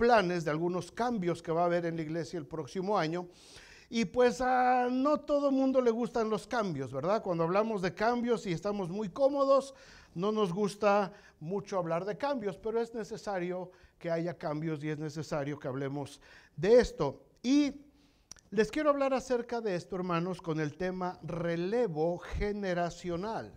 planes, de algunos cambios que va a haber en la iglesia el próximo año. Y pues a no todo el mundo le gustan los cambios, ¿verdad? Cuando hablamos de cambios y estamos muy cómodos, no nos gusta mucho hablar de cambios, pero es necesario que haya cambios y es necesario que hablemos de esto. Y les quiero hablar acerca de esto, hermanos, con el tema relevo generacional.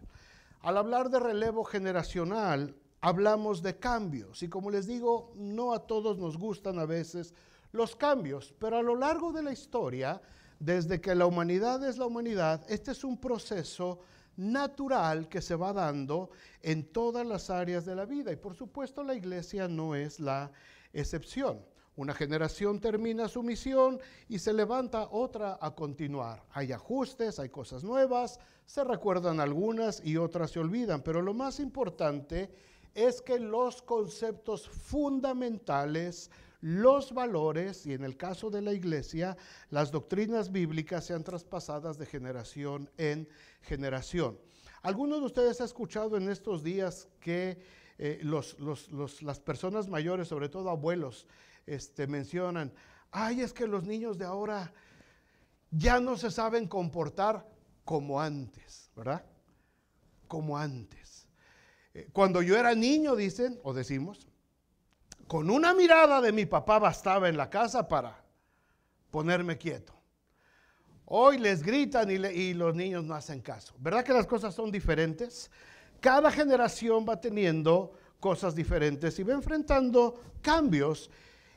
Al hablar de relevo generacional, hablamos de cambios. Y como les digo, no a todos nos gustan a veces los cambios, pero a lo largo de la historia, desde que la humanidad es la humanidad, este es un proceso natural que se va dando en todas las áreas de la vida. Y por supuesto la iglesia no es la excepción. Una generación termina su misión y se levanta otra a continuar. Hay ajustes, hay cosas nuevas, se recuerdan algunas y otras se olvidan, pero lo más importante es es que los conceptos fundamentales, los valores y en el caso de la iglesia, las doctrinas bíblicas sean traspasadas de generación en generación. Algunos de ustedes ha escuchado en estos días que eh, las personas mayores, sobre todo abuelos, este, mencionan, ay, es que los niños de ahora ya no se saben comportar como antes, ¿verdad? Como antes. Eh, cuando yo era niño, dicen, o decimos, con una mirada de mi papá bastaba en la casa para ponerme quieto. Hoy les gritan y, y, los niños no hacen caso. ¿Verdad que las cosas son diferentes? Cada generación va teniendo cosas diferentes y va enfrentando cambios.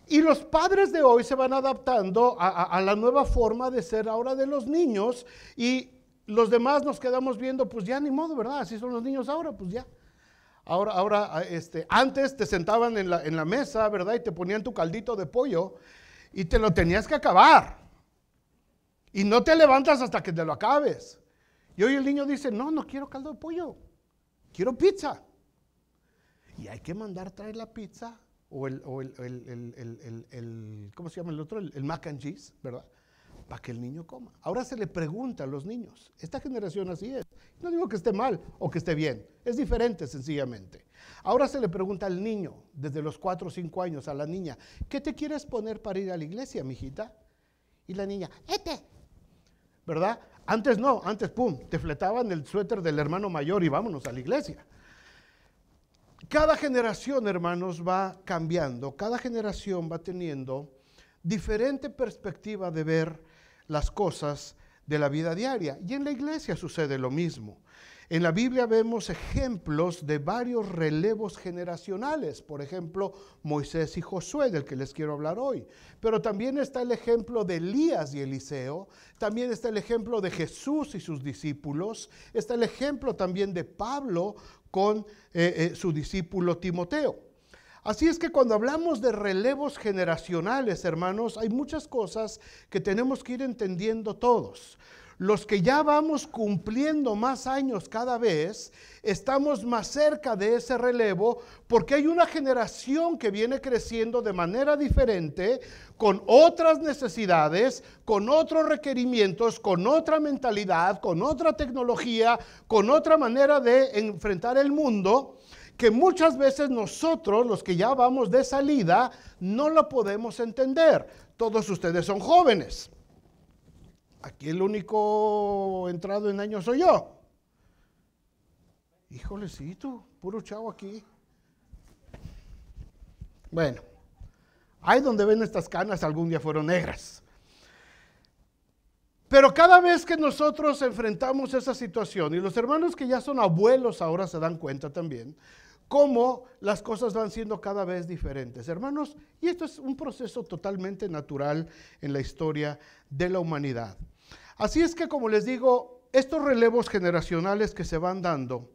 Y los padres de hoy se van adaptando a, a la nueva forma de ser ahora de los niños y los demás nos quedamos viendo, pues ya ni modo, ¿verdad? Así son los niños ahora, pues ya. Ahora, ahora ah, este, antes te sentaban en la, mesa, ¿verdad? Y te ponían tu caldito de pollo y te lo tenías que acabar. Y no te levantas hasta que te lo acabes. Y hoy el niño dice, no, no quiero caldo de pollo, quiero pizza. Y hay que mandar traer la pizza o el, el ¿cómo se llama el otro? El, mac and cheese, ¿verdad? para que el niño coma. Ahora se le pregunta a los niños. Esta generación así es. No digo que esté mal o que esté bien. Es diferente sencillamente. Ahora se le pregunta al niño, desde los 4 o 5 años, a la niña, ¿qué te quieres poner para ir a la iglesia, mijita? Y la niña, ¡ete! ¿Verdad? Antes no, antes, pum, te fletaban el suéter del hermano mayor y vámonos a la iglesia. Cada generación, hermanos, va cambiando. Cada generación va teniendo diferente perspectiva de ver las cosas de la vida diaria. Y en la iglesia sucede lo mismo. En la Biblia vemos ejemplos de varios relevos generacionales, por ejemplo, Moisés y Josué, del que les quiero hablar hoy. Pero también está el ejemplo de Elías y Eliseo, también está el ejemplo de Jesús y sus discípulos, está el ejemplo también de Pablo con eh, eh, su discípulo Timoteo. Así es que cuando hablamos de relevos generacionales, hermanos, hay muchas cosas que tenemos que ir entendiendo todos. Los que ya vamos cumpliendo más años cada vez, estamos más cerca de ese relevo porque hay una generación que viene creciendo de manera diferente, con otras necesidades, con otros requerimientos, con otra mentalidad, con otra tecnología, con otra manera de enfrentar el mundo que muchas veces nosotros, los que ya vamos de salida, no lo podemos entender. Todos ustedes son jóvenes. Aquí el único entrado en años soy yo. Híjole, puro chavo aquí. Bueno, ahí donde ven estas canas algún día fueron negras. Pero cada vez que nosotros enfrentamos esa situación, y los hermanos que ya son abuelos ahora se dan cuenta también, cómo las cosas van siendo cada vez diferentes. Hermanos, y esto es un proceso totalmente natural en la historia de la humanidad. Así es que, como les digo, estos relevos generacionales que se van dando,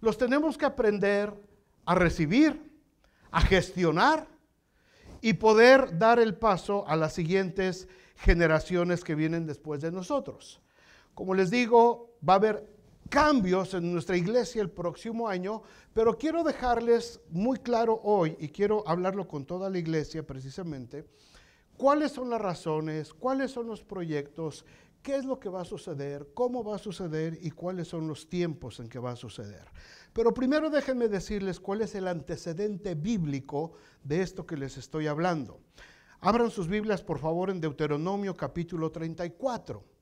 los tenemos que aprender a recibir, a gestionar y poder dar el paso a las siguientes generaciones que vienen después de nosotros. Como les digo, va a haber cambios en nuestra iglesia el próximo año, pero quiero dejarles muy claro hoy, y quiero hablarlo con toda la iglesia precisamente, cuáles son las razones, cuáles son los proyectos, qué es lo que va a suceder, cómo va a suceder y cuáles son los tiempos en que va a suceder. Pero primero déjenme decirles cuál es el antecedente bíblico de esto que les estoy hablando. Abran sus Biblias, por favor, en Deuteronomio capítulo 34.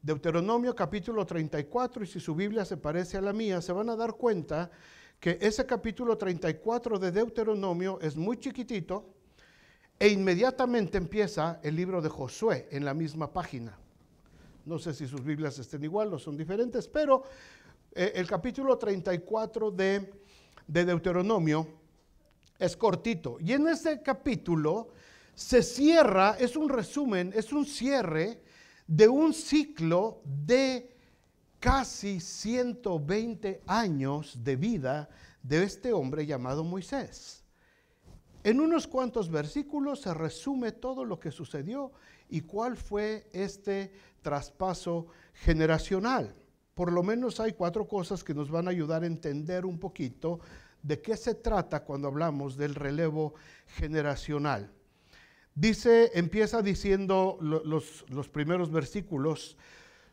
Deuteronomio capítulo 34, y si su Biblia se parece a la mía, se van a dar cuenta que ese capítulo 34 de Deuteronomio es muy chiquitito e inmediatamente empieza el libro de Josué en la misma página. No sé si sus Biblias estén igual o son diferentes, pero eh, el capítulo 34 de, de Deuteronomio es cortito. Y en ese capítulo se cierra, es un resumen, es un cierre de un ciclo de casi 120 años de vida de este hombre llamado Moisés. En unos cuantos versículos se resume todo lo que sucedió y cuál fue este traspaso generacional. Por lo menos hay cuatro cosas que nos van a ayudar a entender un poquito de qué se trata cuando hablamos del relevo generacional. Dice, empieza diciendo los, primeros versículos,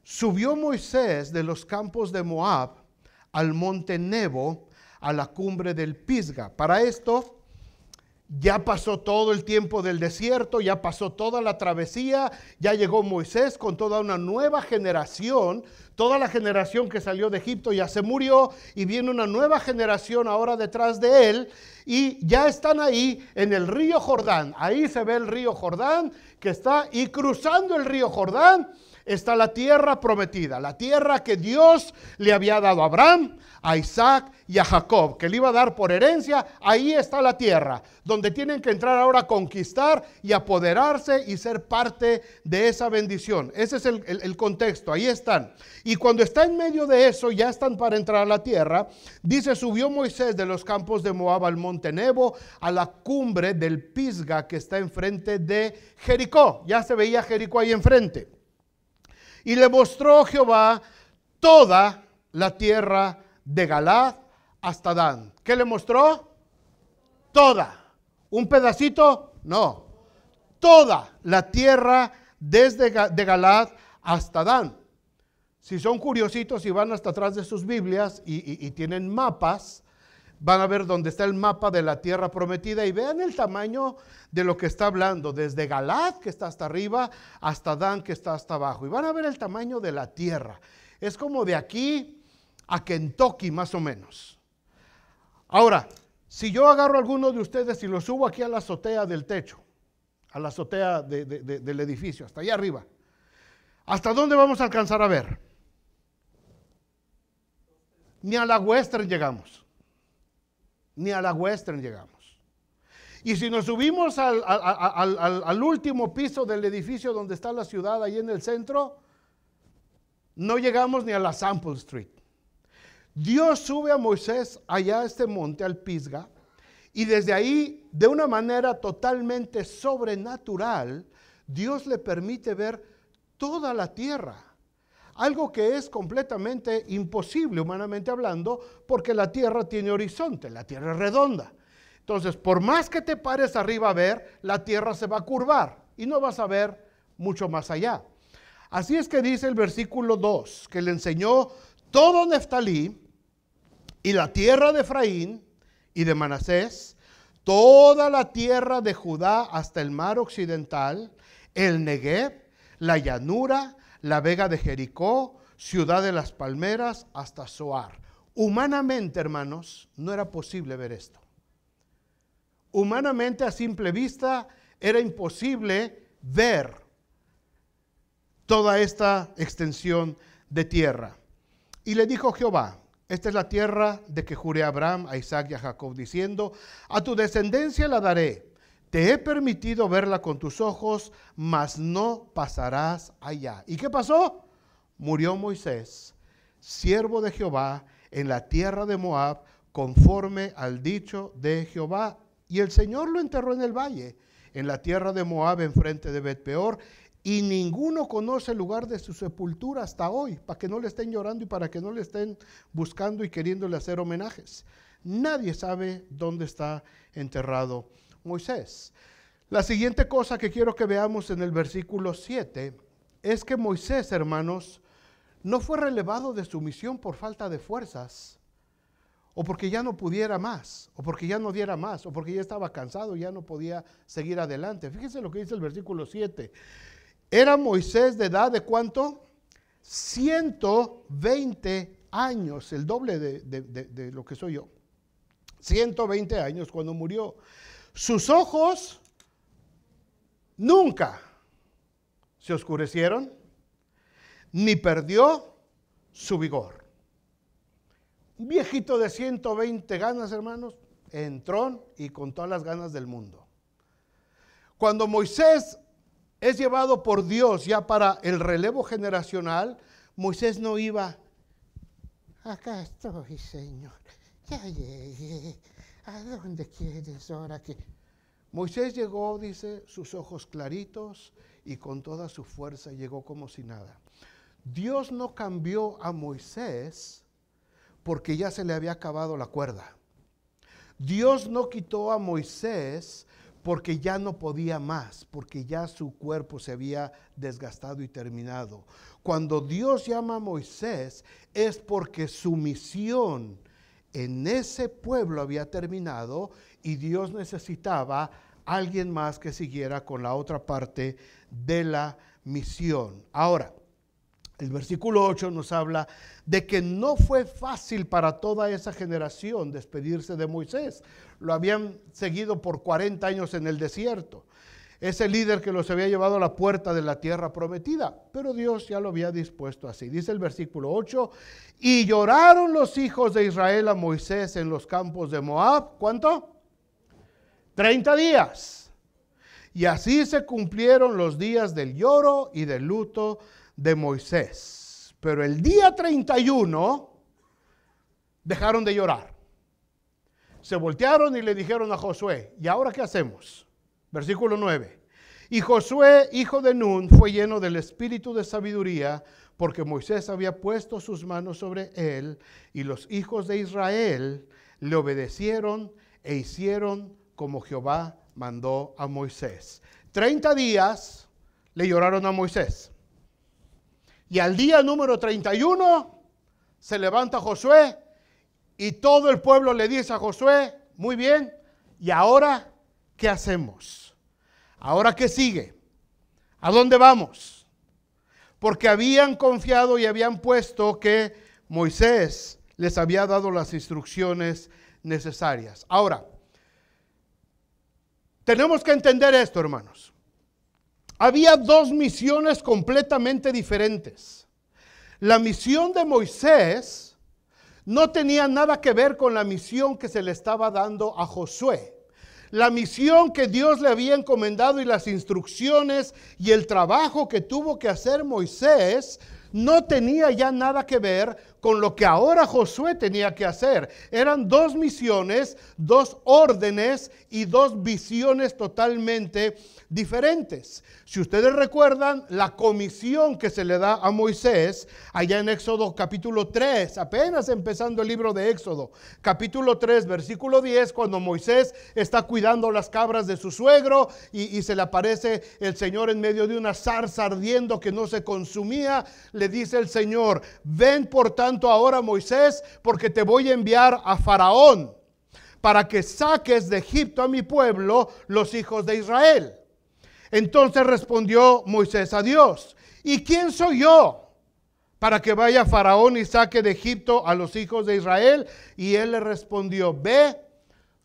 subió Moisés de los campos de Moab al monte Nebo, a la cumbre del Pisga. Para esto ya pasó todo el tiempo del desierto, ya pasó toda la travesía, ya llegó Moisés con toda una nueva generación, toda la generación que salió de Egipto ya se murió y viene una nueva generación ahora detrás de él y ya están ahí en el río Jordán. Ahí se ve el río Jordán que está y cruzando el río Jordán está la tierra prometida, la tierra que Dios le había dado a Abraham, a Isaac y a Jacob, que le iba a dar por herencia. Ahí está la tierra, donde tienen que entrar ahora a conquistar y apoderarse y ser parte de esa bendición. Ese es el, contexto, ahí están. Y cuando está en medio de eso, ya están para entrar a la tierra, dice, subió Moisés de los campos de Moab al monte Nebo, a la cumbre del Pisga que está enfrente de Jericó. Ya se veía Jericó ahí enfrente. Y le mostró Jehová toda la tierra de Galad hasta Dan. ¿Qué le mostró? Toda. ¿Un pedacito? No. Toda la tierra desde de Galad hasta Dan. Si son curiositos y van hasta atrás de sus Biblias y tienen mapas, van a ver dónde está el mapa de la tierra prometida y vean el tamaño de lo que está hablando, desde Galad, que está hasta arriba, hasta Dan, que está hasta abajo. Y van a ver el tamaño de la tierra. Es como de aquí a Kentucky, más o menos. Ahora, si yo agarro a alguno de ustedes y lo subo aquí a la azotea del techo, a la azotea del edificio, hasta allá arriba, ¿hasta dónde vamos a alcanzar a ver? Ni a la western llegamos ni a la western llegamos. Y si nos subimos al, último piso del edificio donde está la ciudad, ahí en el centro, no llegamos ni a la Sample Street. Dios sube a Moisés allá a este monte, al Pisga, y desde ahí, de una manera totalmente sobrenatural, Dios le permite ver toda la tierra algo que es completamente imposible humanamente hablando, porque la Tierra tiene horizonte, la Tierra es redonda. Entonces, por más que te pares arriba a ver, la Tierra se va a curvar y no vas a ver mucho más allá. Así es que dice el versículo 2, que le enseñó todo Neftalí y la tierra de Efraín y de Manasés, toda la tierra de Judá hasta el mar occidental, el Negev, la llanura, la vega de Jericó, ciudad de las palmeras, hasta Zoar. Humanamente, hermanos, no era posible ver esto. Humanamente, a simple vista, era imposible ver toda esta extensión de tierra. Y le dijo Jehová, esta es la tierra de que juré a Abraham, a Isaac y a Jacob, diciendo, a tu descendencia la daré te he permitido verla con tus ojos, mas no pasarás allá. ¿Y qué pasó? Murió Moisés, siervo de Jehová, en la tierra de Moab, conforme al dicho de Jehová. Y el Señor lo enterró en el valle, en la tierra de Moab, enfrente de Betpeor. Y ninguno conoce el lugar de su sepultura hasta hoy, para que no le estén llorando y para que no le estén buscando y queriéndole hacer homenajes. Nadie sabe dónde está enterrado Moisés. La siguiente cosa que quiero que veamos en el versículo 7 es que Moisés, hermanos, no fue relevado de su misión por falta de fuerzas, o porque ya no pudiera más, o porque ya no diera más, o porque ya estaba cansado, ya no podía seguir adelante. Fíjense lo que dice el versículo 7. Era Moisés de edad de cuánto? 120 años, el doble de, de lo que soy yo. 120 años cuando murió. Sus ojos nunca se oscurecieron, ni perdió su vigor. Un viejito de 120 ganas, hermanos, entró y con todas las ganas del mundo. Cuando Moisés es llevado por Dios ya para el relevo generacional, Moisés no iba, acá estoy, Señor, ya llegué ¿a dónde quieres ahora que? Moisés llegó, dice, sus ojos claritos y con toda su fuerza llegó como si nada. Dios no cambió a Moisés porque ya se le había acabado la cuerda. Dios no quitó a Moisés porque ya no podía más, porque ya su cuerpo se había desgastado y terminado. Cuando Dios llama a Moisés es porque su misión en ese pueblo había terminado y Dios necesitaba alguien más que siguiera con la otra parte de la misión. Ahora, el versículo 8 nos habla de que no fue fácil para toda esa generación despedirse de Moisés. Lo habían seguido por 40 años en el desierto ese líder que los había llevado a la puerta de la tierra prometida, pero Dios ya lo había dispuesto así. Dice el versículo 8, y lloraron los hijos de Israel a Moisés en los campos de Moab, ¿cuánto? Treinta días. Y así se cumplieron los días del lloro y del luto de Moisés. Pero el día 31 dejaron de llorar. Se voltearon y le dijeron a Josué, ¿y ahora qué hacemos? Versículo 9. Y Josué, hijo de Nun, fue lleno del espíritu de sabiduría, porque Moisés había puesto sus manos sobre él, y los hijos de Israel le obedecieron e hicieron como Jehová mandó a Moisés. Treinta días le lloraron a Moisés. Y al día número 31 se levanta Josué y todo el pueblo le dice a Josué, muy bien, ¿y ahora qué hacemos? Ahora, ¿qué sigue? ¿A dónde vamos? Porque habían confiado y habían puesto que Moisés les había dado las instrucciones necesarias. Ahora, tenemos que entender esto, hermanos. Había dos misiones completamente diferentes. La misión de Moisés no tenía nada que ver con la misión que se le estaba dando a Josué la misión que Dios le había encomendado y las instrucciones y el trabajo que tuvo que hacer Moisés no tenía ya nada que ver con lo que ahora Josué tenía que hacer. Eran dos misiones, dos órdenes y dos visiones totalmente diferentes. Si ustedes recuerdan la comisión que se le da a Moisés allá en Éxodo capítulo 3, apenas empezando el libro de Éxodo, capítulo 3, versículo 10, cuando Moisés está cuidando las cabras de su suegro y, se le aparece el Señor en medio de una zarza ardiendo que no se consumía, le dice el Señor, ven por tanto ahora, Moisés, porque te voy a enviar a Faraón para que saques de Egipto a mi pueblo los hijos de Israel. Entonces respondió Moisés a Dios, ¿y quién soy yo para que vaya Faraón y saque de Egipto a los hijos de Israel? Y él le respondió, ve,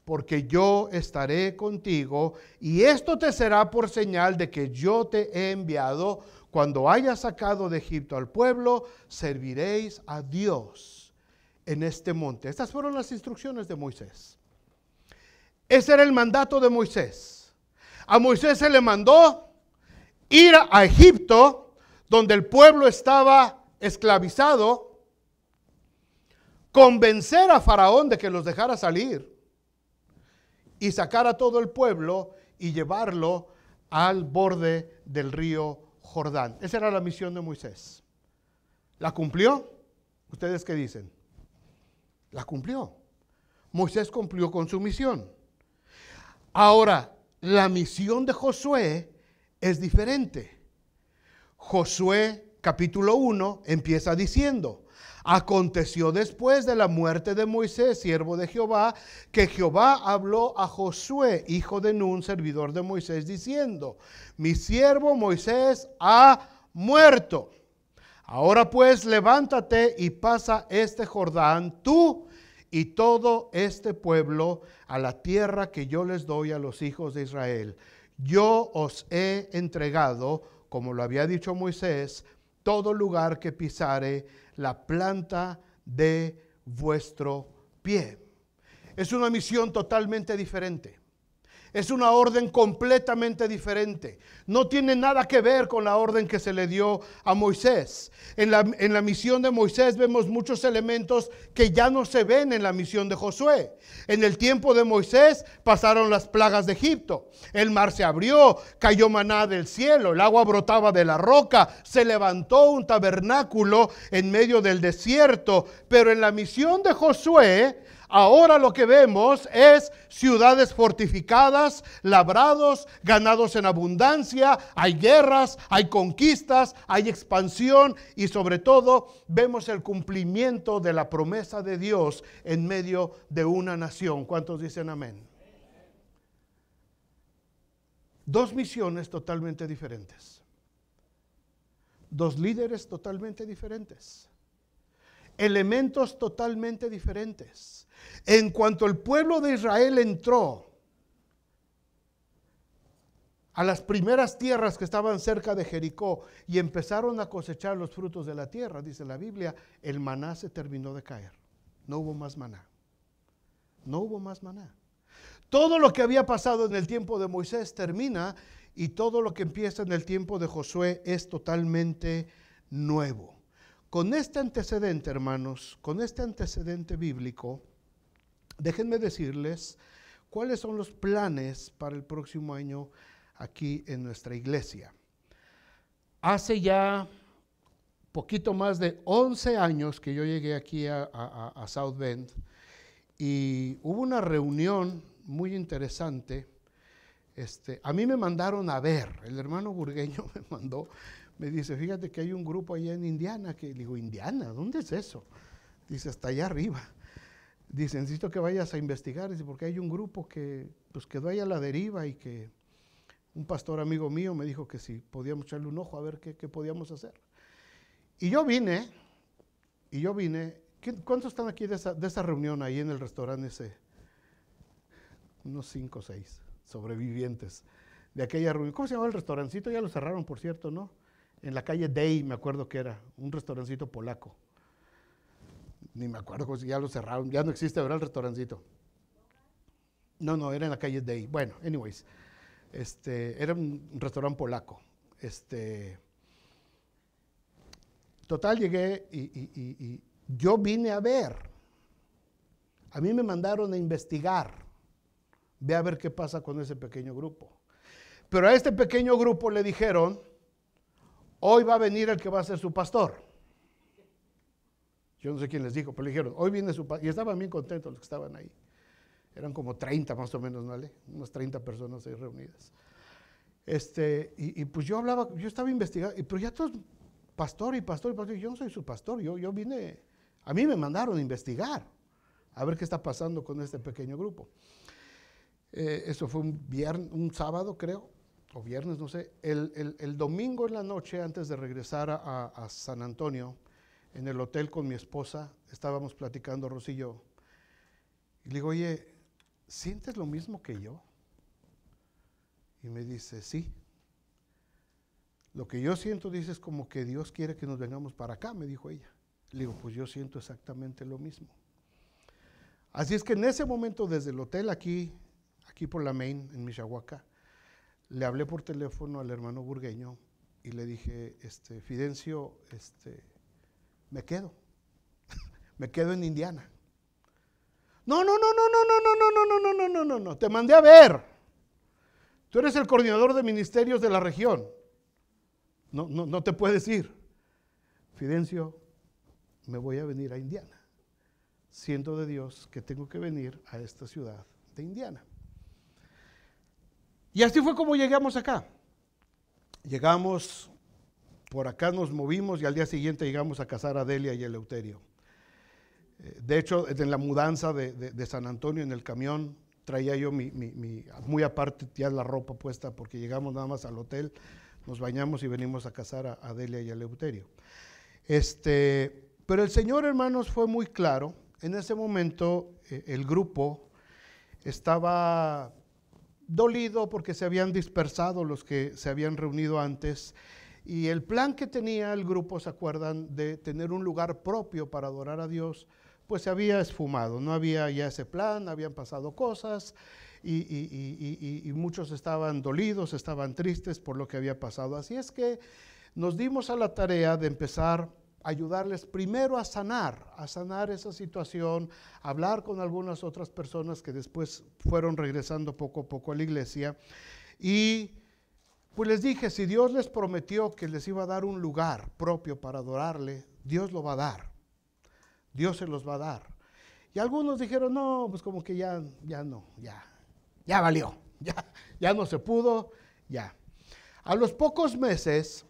porque yo estaré contigo, y esto te será por señal de que yo te he enviado cuando haya sacado de Egipto al pueblo, serviréis a Dios en este monte. Estas fueron las instrucciones de Moisés. Ese era el mandato de Moisés. A Moisés se le mandó ir a Egipto, donde el pueblo estaba esclavizado, convencer a Faraón de que los dejara salir y sacar a todo el pueblo y llevarlo al borde del río Jordán. Esa era la misión de Moisés. ¿La cumplió? ¿Ustedes qué dicen? La cumplió. Moisés cumplió con su misión. Ahora, la misión de Josué es diferente. Josué capítulo 1 empieza diciendo, Aconteció después de la muerte de Moisés, siervo de Jehová, que Jehová habló a Josué, hijo de Nun, servidor de Moisés, diciendo, mi siervo Moisés ha muerto. Ahora pues levántate y pasa este Jordán, tú y todo este pueblo, a la tierra que yo les doy a los hijos de Israel. Yo os he entregado, como lo había dicho Moisés, todo lugar que pisare la planta de vuestro pie. Es una misión totalmente diferente es una orden completamente diferente. No tiene nada que ver con la orden que se le dio a Moisés. En la, misión de Moisés vemos muchos elementos que ya no se ven en la misión de Josué. En el tiempo de Moisés pasaron las plagas de Egipto. El mar se abrió, cayó maná del cielo, el agua brotaba de la roca, se levantó un tabernáculo en medio del desierto. Pero en la misión de Josué Ahora lo que vemos es ciudades fortificadas, labrados, ganados en abundancia, hay guerras, hay conquistas, hay expansión y sobre todo vemos el cumplimiento de la promesa de Dios en medio de una nación. ¿Cuántos dicen amén? Dos misiones totalmente diferentes. Dos líderes totalmente diferentes. Elementos totalmente diferentes en cuanto el pueblo de Israel entró a las primeras tierras que estaban cerca de Jericó y empezaron a cosechar los frutos de la tierra, dice la Biblia, el maná se terminó de caer. No hubo más maná. No hubo más maná. Todo lo que había pasado en el tiempo de Moisés termina y todo lo que empieza en el tiempo de Josué es totalmente nuevo. Con este antecedente, hermanos, con este antecedente bíblico, déjenme decirles cuáles son los planes para el próximo año aquí en nuestra iglesia. Hace ya poquito más de 11 años que yo llegué aquí a, South Bend y hubo una reunión muy interesante. Este, a mí me mandaron a ver, el hermano burgueño me mandó, me dice, fíjate que hay un grupo allá en Indiana, que digo, Indiana, ¿dónde es eso? Dice, hasta allá arriba dice, necesito que vayas a investigar, porque hay un grupo que pues, quedó ahí a la deriva y que un pastor amigo mío me dijo que si podíamos echarle un ojo a ver qué, podíamos hacer. Y yo vine, y yo vine, ¿cuántos están aquí de esa, de esa reunión ahí en el restaurante ese? Unos cinco o seis sobrevivientes de aquella reunión. ¿Cómo se llamaba el restaurancito? Ya lo cerraron, por cierto, ¿no? En la calle Day, me acuerdo que era, un restaurancito polaco ni me acuerdo, ya lo cerraron, ya no existe ahora el restaurancito. No, no, era en la calle ahí, Bueno, anyways, este, era un restaurante polaco. Este, total, llegué y yo vine a ver. A mí me mandaron a investigar. Ve a ver qué pasa con ese pequeño grupo. Pero a este pequeño grupo le dijeron, hoy va a venir el que va a ser su pastor. Yo no sé quién les dijo, pero le dijeron, hoy viene su pastor. Y estaban bien contentos los que estaban ahí. Eran como 30 más o menos, ¿vale? Unas 30 personas ahí reunidas. Este, y, pues yo hablaba, yo estaba investigando, y, pero ya todos, pastor y pastor y yo no soy su pastor, yo, yo vine, a mí me mandaron a investigar, a ver qué está pasando con este pequeño grupo. Eh, eso fue un, viernes, un sábado, creo, o viernes, no sé. El, el, domingo en la noche, antes de regresar a, a San Antonio, en el hotel con mi esposa, estábamos platicando Rosy y yo, le digo, oye, ¿sientes lo mismo que yo? Y me dice, sí. Lo que yo siento, dice, es como que Dios quiere que nos vengamos para acá, me dijo ella. Le digo, pues yo siento exactamente lo mismo. Así es que en ese momento, desde el hotel aquí, aquí por la Main, en Michahuaca, le hablé por teléfono al hermano burgueño y le dije, este, Fidencio, este, me quedo. me quedo en Indiana. No, no, no, no, no, no, no, no, no, no, no, no, no, no. Te mandé a ver. Tú eres el coordinador de ministerios de la región. No, no, no te puedes ir. Fidencio, me voy a venir a Indiana. Siento de Dios que tengo que venir a esta ciudad de Indiana. Y así fue como llegamos acá. Llegamos por acá nos movimos y al día siguiente llegamos a casar a Delia y Eleuterio. Eh, de hecho, en la mudanza de, San Antonio en el camión, traía yo muy aparte ya la ropa puesta porque llegamos nada más al hotel, nos bañamos y venimos a casar a, Delia y a Eleuterio. Este, pero el Señor, hermanos, fue muy claro. En ese momento eh, el grupo estaba dolido porque se habían dispersado los que se habían reunido antes y el plan que tenía el grupo, ¿se acuerdan?, de tener un lugar propio para adorar a Dios, pues se había esfumado. No había ya ese plan, habían pasado cosas y, muchos estaban dolidos, estaban tristes por lo que había pasado. Así es que nos dimos a la tarea de empezar a ayudarles primero a sanar, a sanar esa situación, hablar con algunas otras personas que después fueron regresando poco a poco a la iglesia y pues les dije, si Dios les prometió que les iba a dar un lugar propio para adorarle, Dios lo va a dar. Dios se los va a dar. Y algunos dijeron, no, pues como que ya, ya no, ya, ya valió, ya, ya no se pudo, ya. A los pocos meses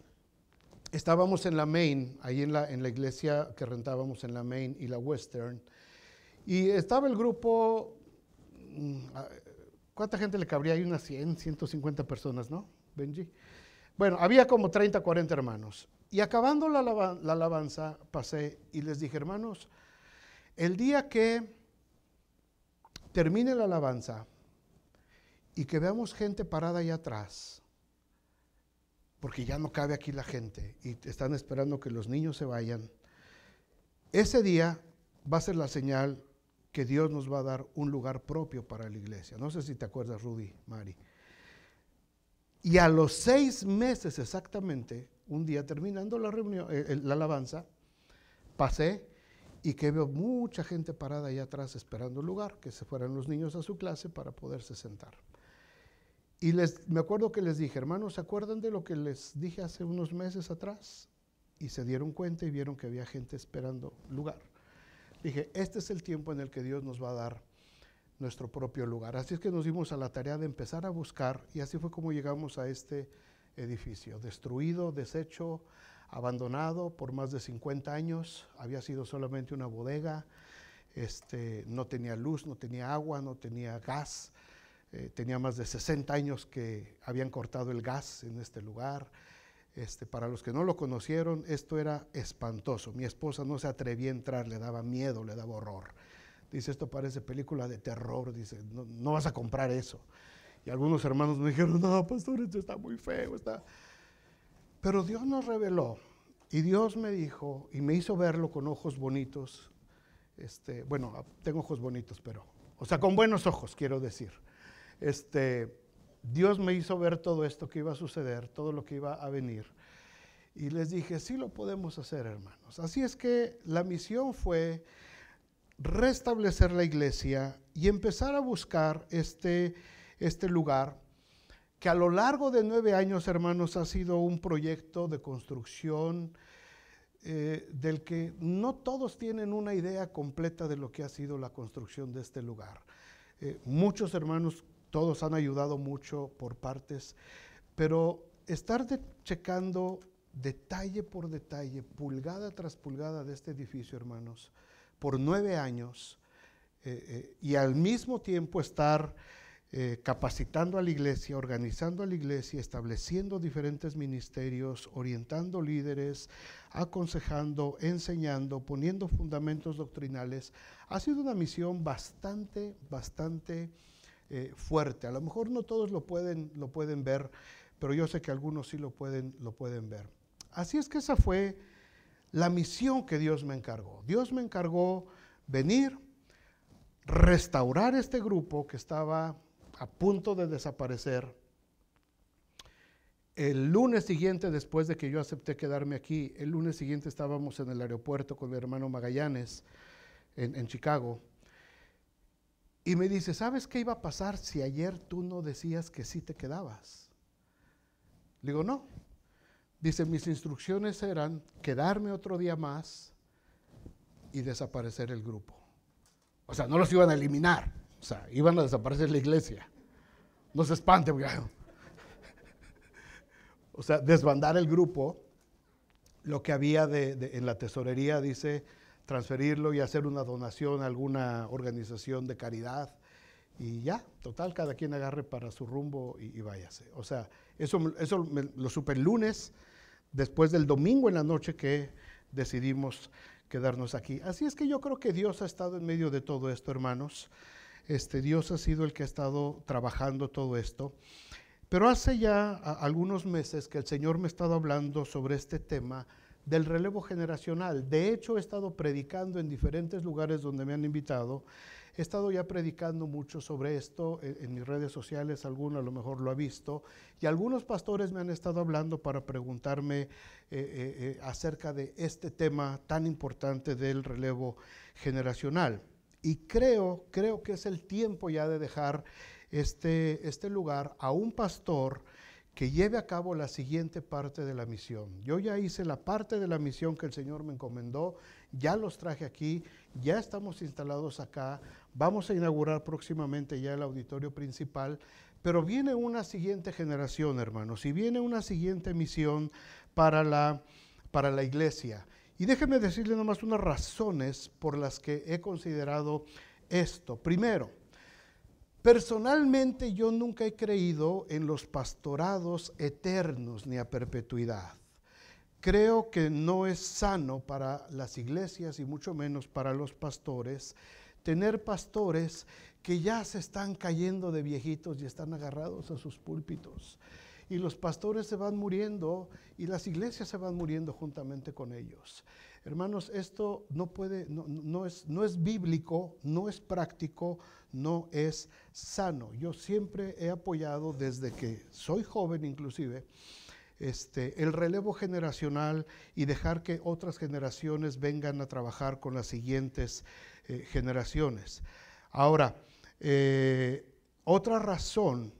estábamos en la Main, ahí en la, en la iglesia que rentábamos en la Main y la Western, y estaba el grupo, mm, ah, ¿cuánta gente le cabría? Hay unas 100, 150 personas, ¿no? Benji. Bueno, había como 30, 40 hermanos. Y acabando la, alabanza, pasé y les dije, hermanos, el día que termine la alabanza y que veamos gente parada allá atrás, porque ya no cabe aquí la gente y están esperando que los niños se vayan, ese día va a ser la señal que Dios nos va a dar un lugar propio para la iglesia. No sé si te acuerdas, Rudy, Mari. Y a los seis meses exactamente, un día terminando la reunión, eh, la alabanza, pasé y que veo mucha gente parada allá atrás esperando lugar, que se fueran los niños a su clase para poderse sentar. Y les, me acuerdo que les dije, hermanos, ¿se acuerdan de lo que les dije hace unos meses atrás? Y se dieron cuenta y vieron que había gente esperando lugar. Dije, este es el tiempo en el que Dios nos va a dar nuestro propio lugar. Así es que nos dimos a la tarea de empezar a buscar y así fue como llegamos a este edificio, destruido, deshecho, abandonado por más de 50 años, había sido solamente una bodega, este, no tenía luz, no tenía agua, no tenía gas, eh, tenía más de 60 años que habían cortado el gas en este lugar. Este, para los que no lo conocieron, esto era espantoso. Mi esposa no se atrevía a entrar, le daba miedo, le daba horror. Dice, esto parece película de terror, dice, no, vas a comprar eso. Y algunos hermanos me dijeron, no, pastor, esto está muy feo, está... Pero Dios nos reveló y Dios me dijo y me hizo verlo con ojos bonitos. Este, bueno, tengo ojos bonitos, pero, o sea, con buenos ojos, quiero decir. Este, Dios me hizo ver todo esto que iba a suceder, todo lo que iba a venir. Y les dije, sí lo podemos hacer, hermanos. Así es que la misión fue restablecer la iglesia y empezar a buscar este, este, lugar que a lo largo de nueve años, hermanos, ha sido un proyecto de construcción eh, del que no todos tienen una idea completa de lo que ha sido la construcción de este lugar. Eh, muchos hermanos, todos han ayudado mucho por partes, pero estar checando detalle por detalle, pulgada tras pulgada de este edificio, hermanos, por nueve años eh, eh, y al mismo tiempo estar eh, capacitando a la iglesia, organizando a la iglesia, estableciendo diferentes ministerios, orientando líderes, aconsejando, enseñando, poniendo fundamentos doctrinales, ha sido una misión bastante, bastante fuerte. A lo mejor no todos lo pueden, lo pueden ver, pero yo sé que algunos sí lo pueden, lo pueden ver. Así es que esa fue la misión que Dios me encargó. Dios me encargó venir, restaurar este grupo que estaba a punto de desaparecer. El lunes siguiente, después de que yo acepté quedarme aquí, el lunes siguiente estábamos en el aeropuerto con mi hermano Magallanes en, Chicago. Y me dice, ¿sabes qué iba a pasar si ayer tú no decías que sí te quedabas? Le digo, no, Dice, mis instrucciones eran quedarme otro día más y desaparecer el grupo. O sea, no los iban a eliminar, o sea, iban a desaparecer la iglesia. No se espante, o sea, desbandar el grupo, lo que había en la tesorería, dice, transferirlo y hacer una donación a alguna organización de caridad. Y ya, total, cada quien agarre para su rumbo y, váyase. O sea, eso, eso lo supe el lunes después del domingo en la noche que decidimos quedarnos aquí. Así es que yo creo que Dios ha estado en medio de todo esto, hermanos. Este, Dios ha sido el que ha estado trabajando todo esto. Pero hace ya algunos meses que el Señor me ha estado hablando sobre este tema del relevo generacional. De hecho, he estado predicando en diferentes lugares donde me han invitado He estado ya predicando mucho sobre esto en, mis redes sociales, alguno a lo mejor lo ha visto, y algunos pastores me han estado hablando para preguntarme eh, eh, eh, acerca de este tema tan importante del relevo generacional. Y creo, creo que es el tiempo ya de dejar este, este lugar a un pastor que lleve a cabo la siguiente parte de la misión. Yo ya hice la parte de la misión que el Señor me encomendó ya los traje aquí, ya estamos instalados acá, vamos a inaugurar próximamente ya el auditorio principal, pero viene una siguiente generación, hermanos, y viene una siguiente misión para la, para la iglesia. Y déjenme decirle nomás unas razones por las que he considerado esto. Primero, personalmente yo nunca he creído en los pastorados eternos ni a perpetuidad. Creo que no es sano para las iglesias y mucho menos para los pastores tener pastores que ya se están cayendo de viejitos y están agarrados a sus púlpitos. Y los pastores se van muriendo y las iglesias se van muriendo juntamente con ellos. Hermanos, esto no puede, no, es, no es bíblico, no es práctico, no es sano. Yo siempre he apoyado, desde que soy joven inclusive, este, el relevo generacional y dejar que otras generaciones vengan a trabajar con las siguientes eh, generaciones. Ahora, eh, otra razón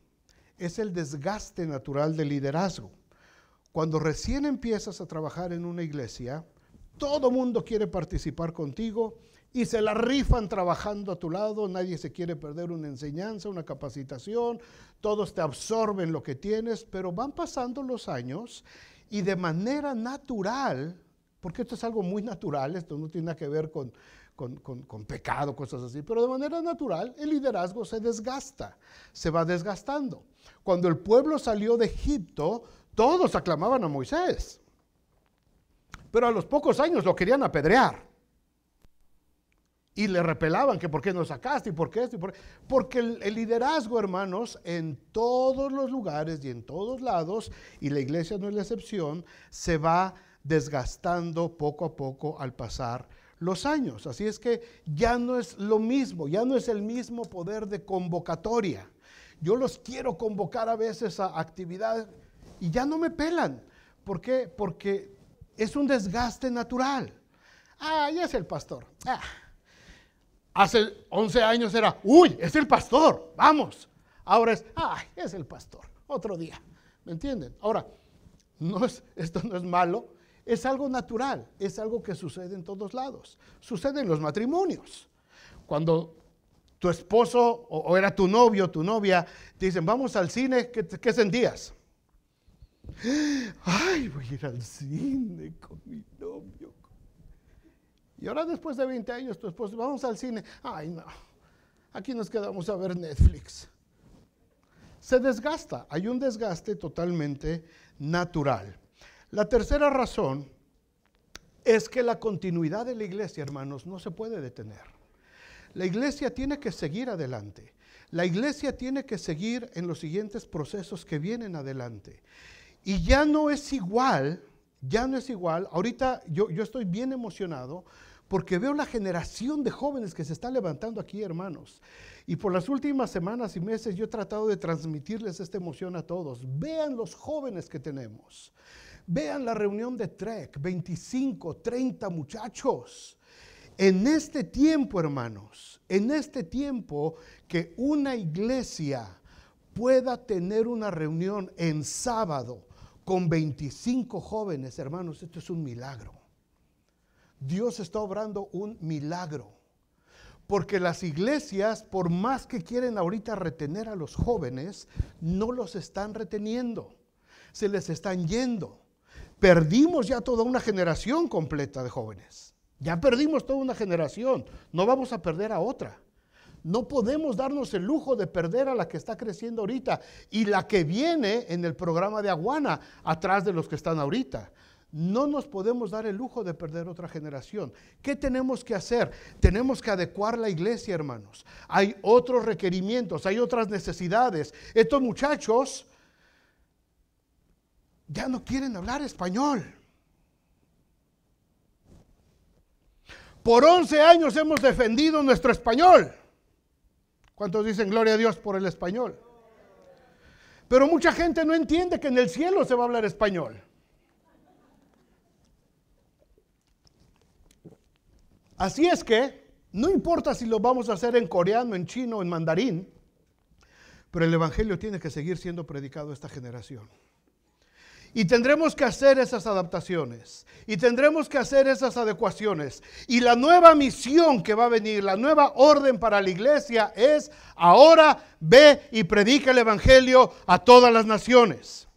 es el desgaste natural del liderazgo. Cuando recién empiezas a trabajar en una iglesia, todo mundo quiere participar contigo, y se la rifan trabajando a tu lado, nadie se quiere perder una enseñanza, una capacitación, todos te absorben lo que tienes, pero van pasando los años y de manera natural, porque esto es algo muy natural, esto no tiene nada que ver con, con, pecado, cosas así, pero de manera natural el liderazgo se desgasta, se va desgastando. Cuando el pueblo salió de Egipto, todos aclamaban a Moisés, pero a los pocos años lo querían apedrear. Y le repelaban que por qué no sacaste y por qué esto y por Porque el, liderazgo, hermanos, en todos los lugares y en todos lados, y la iglesia no es la excepción, se va desgastando poco a poco al pasar los años. Así es que ya no es lo mismo, ya no es el mismo poder de convocatoria. Yo los quiero convocar a veces a actividades y ya no me pelan. ¿Por qué? Porque es un desgaste natural. Ah, ya es el pastor. Ah Hace 11 años era, uy, es el pastor, vamos. Ahora es, ay, es el pastor, otro día. ¿Me entienden? Ahora, no es, esto no es malo, es algo natural, es algo que sucede en todos lados. Sucede en los matrimonios. Cuando tu esposo o, era tu novio, tu novia, te dicen, vamos al cine, ¿qué, qué sentías? Ay, voy a ir al cine con mi novio. Y ahora después de 20 años, pues vamos al cine. Ay, no, aquí nos quedamos a ver Netflix. Se desgasta, hay un desgaste totalmente natural. La tercera razón es que la continuidad de la iglesia, hermanos, no se puede detener. La iglesia tiene que seguir adelante. La iglesia tiene que seguir en los siguientes procesos que vienen adelante. Y ya no es igual, ya no es igual. Ahorita yo, yo estoy bien emocionado porque veo la generación de jóvenes que se está levantando aquí, hermanos. Y por las últimas semanas y meses yo he tratado de transmitirles esta emoción a todos. Vean los jóvenes que tenemos. Vean la reunión de Trek, 25, 30 muchachos. En este tiempo, hermanos, en este tiempo que una iglesia pueda tener una reunión en sábado con 25 jóvenes, hermanos, esto es un milagro. Dios está obrando un milagro. Porque las iglesias, por más que quieren ahorita retener a los jóvenes, no los están reteniendo. Se les están yendo. Perdimos ya toda una generación completa de jóvenes. Ya perdimos toda una generación. No vamos a perder a otra. No podemos darnos el lujo de perder a la que está creciendo ahorita y la que viene en el programa de Aguana, atrás de los que están ahorita. No nos podemos dar el lujo de perder otra generación. ¿Qué tenemos que hacer? Tenemos que adecuar la iglesia, hermanos. Hay otros requerimientos, hay otras necesidades. Estos muchachos ya no quieren hablar español. Por 11 años hemos defendido nuestro español. ¿Cuántos dicen gloria a Dios por el español? Pero mucha gente no entiende que en el cielo se va a hablar español. Así es que, no importa si lo vamos a hacer en coreano, en chino, en mandarín, pero el Evangelio tiene que seguir siendo predicado a esta generación. Y tendremos que hacer esas adaptaciones. Y tendremos que hacer esas adecuaciones. Y la nueva misión que va a venir, la nueva orden para la iglesia es ahora ve y predica el Evangelio a todas las naciones.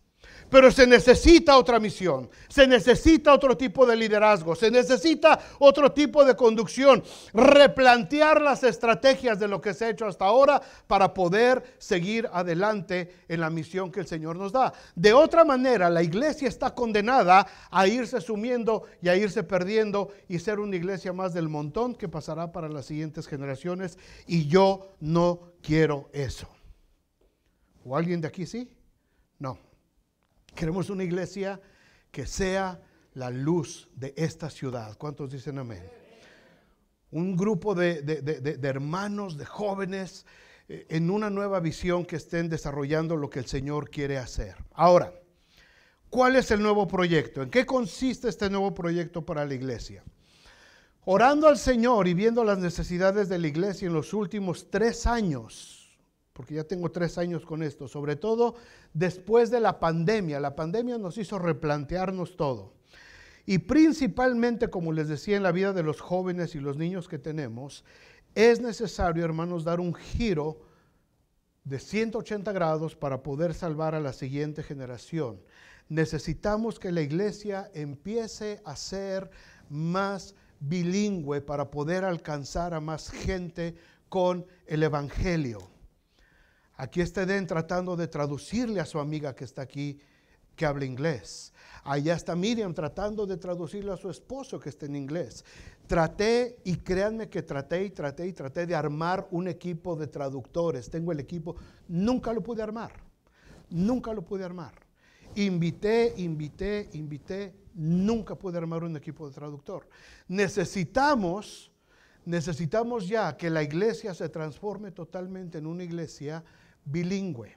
Pero se necesita otra misión, se necesita otro tipo de liderazgo, se necesita otro tipo de conducción, replantear las estrategias de lo que se ha hecho hasta ahora para poder seguir adelante en la misión que el Señor nos da. De otra manera, la iglesia está condenada a irse sumiendo y a irse perdiendo y ser una iglesia más del montón que pasará para las siguientes generaciones y yo no quiero eso. ¿O alguien de aquí sí? No. Queremos una iglesia que sea la luz de esta ciudad. ¿Cuántos dicen amén? Un grupo de, hermanos, de jóvenes, eh, en una nueva visión que estén desarrollando lo que el Señor quiere hacer. Ahora, ¿cuál es el nuevo proyecto? ¿En qué consiste este nuevo proyecto para la iglesia? Orando al Señor y viendo las necesidades de la iglesia en los últimos tres años, porque ya tengo tres años con esto, sobre todo después de la pandemia. La pandemia nos hizo replantearnos todo. Y principalmente, como les decía, en la vida de los jóvenes y los niños que tenemos, es necesario, hermanos, dar un giro de 180 grados para poder salvar a la siguiente generación. Necesitamos que la iglesia empiece a ser más bilingüe para poder alcanzar a más gente con el Evangelio. Aquí está Eden tratando de traducirle a su amiga que está aquí que habla inglés. Allá está Miriam tratando de traducirle a su esposo que está en inglés. Traté, y créanme que traté y traté y traté de armar un equipo de traductores. Tengo el equipo, nunca lo pude armar. Nunca lo pude armar. Invité, invité, invité, nunca pude armar un equipo de traductor. Necesitamos, necesitamos ya que la iglesia se transforme totalmente en una iglesia bilingüe.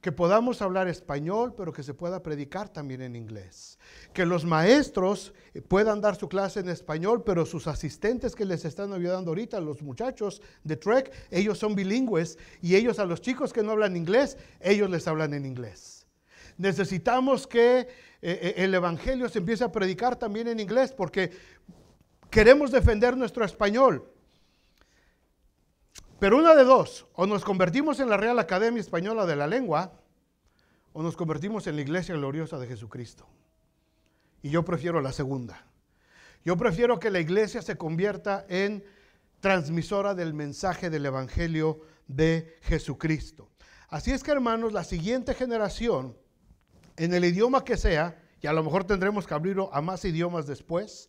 Que podamos hablar español, pero que se pueda predicar también en inglés. Que los maestros eh, puedan dar su clase en español, pero sus asistentes que les están ayudando ahorita, los muchachos de Trek, ellos son bilingües y ellos a los chicos que no hablan inglés, ellos les hablan en inglés. Necesitamos que eh, eh, el Evangelio se empiece a predicar también en inglés porque queremos defender nuestro español, pero una de dos, o nos convertimos en la Real Academia Española de la Lengua, o nos convertimos en la Iglesia Gloriosa de Jesucristo. Y yo prefiero la segunda. Yo prefiero que la iglesia se convierta en transmisora del mensaje del Evangelio de Jesucristo. Así es que hermanos, la siguiente generación, en el idioma que sea, y a lo mejor tendremos que abrirlo a más idiomas después,